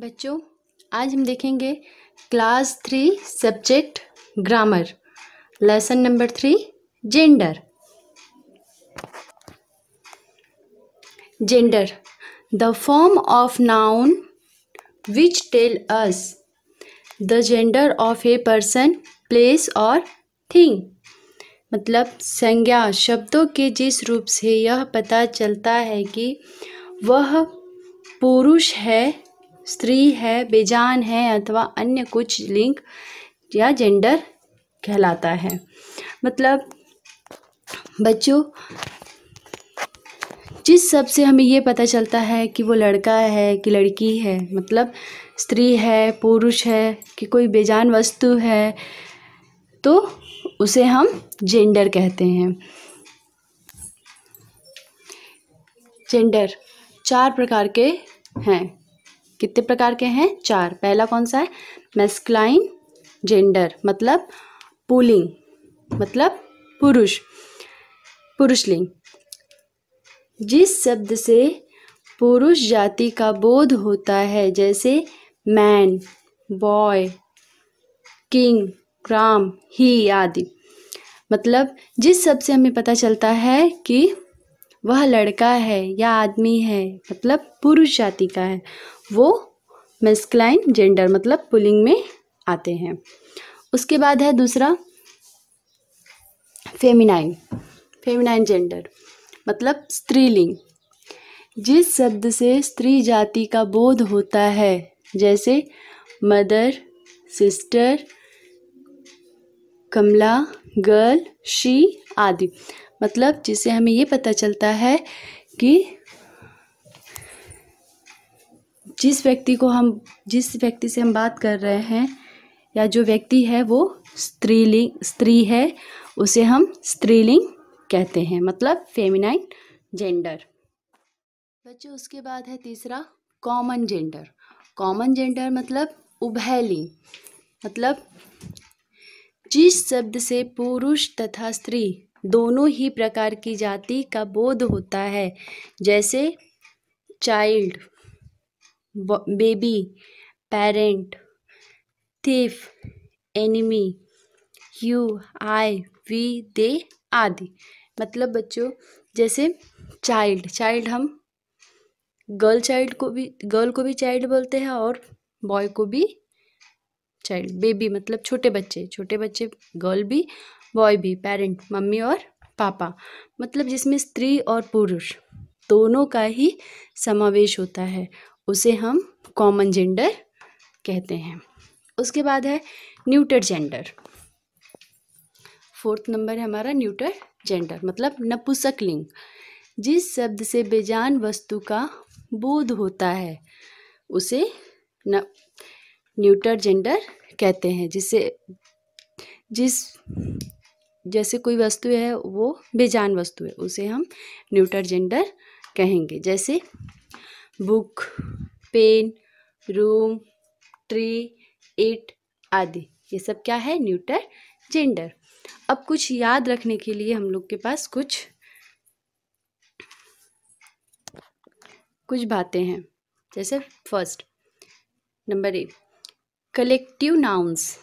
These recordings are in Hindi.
बच्चों आज हम देखेंगे class three subject grammar lesson number three gender gender the form of noun which tell us the gender of a person place और थिंग मतलब संज्ञा शब्दों के जिस रूप से यह पता चलता है कि वह पुरुष है स्त्री है बेजान है अथवा अन्य कुछ लिंग या जेंडर कहलाता है मतलब बच्चों जिस सब से हमें ये पता चलता है कि वो लड़का है कि लड़की है मतलब स्त्री है पुरुष है कि कोई बेजान वस्तु है तो उसे हम जेंडर कहते हैं जेंडर चार प्रकार के हैं कितने प्रकार के हैं चार पहला कौन सा है मेस्क्लाइन जेंडर मतलब पुलिंग मतलब पुरुष पुरुषलिंग जिस शब्द से पुरुष जाति का बोध होता है जैसे man boy king Ram he आदि मतलब जिस शब्द से हमें पता चलता है कि वह लड़का है या आदमी है मतलब पुरुष जाति का है वो मेस्कलाइन जेंडर मतलब पुलिंग में आते हैं उसके बाद है दूसरा फेमिनाइन फेमिनाइन जेंडर मतलब स्त्रीलिंग जिस शब्द से स्त्री जाति का बोध होता है जैसे mother sister Kamla girl she आदि मतलब जिससे हमें ये पता चलता है कि जिस व्यक्ति को हम जिस व्यक्ति से हम बात कर रहे हैं या जो व्यक्ति है वो स्त्रीलिंग स्त्री है उसे हम स्त्रीलिंग कहते हैं मतलब फेमिनाइन जेंडर बच्चों उसके बाद है तीसरा कॉमन जेंडर कॉमन जेंडर मतलब उभयलिंग मतलब जिस शब्द से पुरुष तथा स्त्री दोनों ही प्रकार की जाति का बोध होता है जैसे child baby parent thief enemy you I we they आदि मतलब बच्चों जैसे चाइल्ड चाइल्ड हम गर्ल चाइल्ड को भी गर्ल को भी चाइल्ड बोलते हैं और बॉय को भी चाइल्ड बेबी मतलब छोटे बच्चे छोटे बच्चे गर्ल भी बॉय भी पेरेंट मम्मी और पापा मतलब जिसमें स्त्री और पुरुष दोनों का ही समावेश होता है उसे हम कॉमन जेंडर कहते हैं उसके बाद है न्यूटर जेंडर फोर्थ नंबर है हमारा न्यूटर जेंडर मतलब नपुसक लिंग जिस शब्द से बेजान वस्तु का बोध होता है उसे न न्यूटर जेंडर कहते हैं जिसे जिस जैसे कोई वस्तु है वो बेजान वस्तु है उसे हम न्यूटर जेंडर कहेंगे जैसे book pen room tree it आदि ये सब क्या है न्यूटर जेंडर अब कुछ याद रखने के लिए हम लोग के पास कुछ कुछ बातें हैं जैसे first number a collective nouns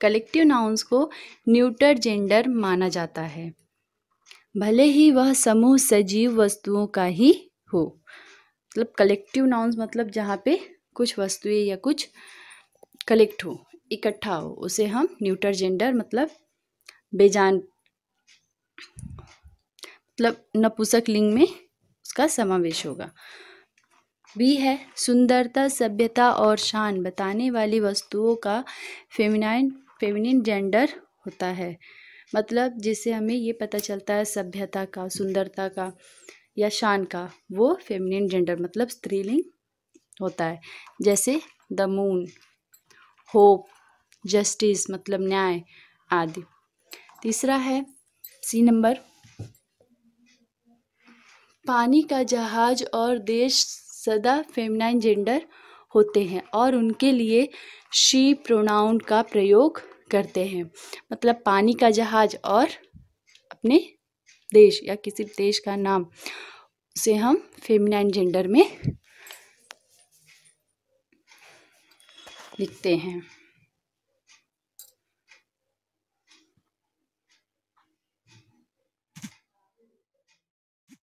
collective nouns को न्यूटर जेंडर माना जाता है भले ही वह समूह सजीव वस्तुओं का ही हो मतलब कलेक्टिव नाउंस मतलब जहाँ पे कुछ वस्तुएं या कुछ कलेक्ट हो इकट्ठा हो उसे हम न्यूटर जेंडर मतलब बेजान मतलब नपुसक लिंग में उसका समावेश होगा बी है सुंदरता सभ्यता और शान बताने वाली वस्तुओं का फेमिनाइन फेमिनिन जेंडर होता है मतलब जिससे हमें ये पता चलता है सभ्यता का सुंदरता का या शान का वो फेमिनिन जेंडर मतलब स्त्रीलिंग होता है जैसे द मून होप जस्टिस मतलब न्याय आदि तीसरा है सी नंबर पानी का जहाज और देश सदा फेमिनाइन जेंडर होते हैं और उनके लिए शी प्रोनाउन का प्रयोग करते हैं मतलब पानी का जहाज और अपने देश या किसी देश का नाम उसे हम फेमिनाइन जेंडर में लिखते हैं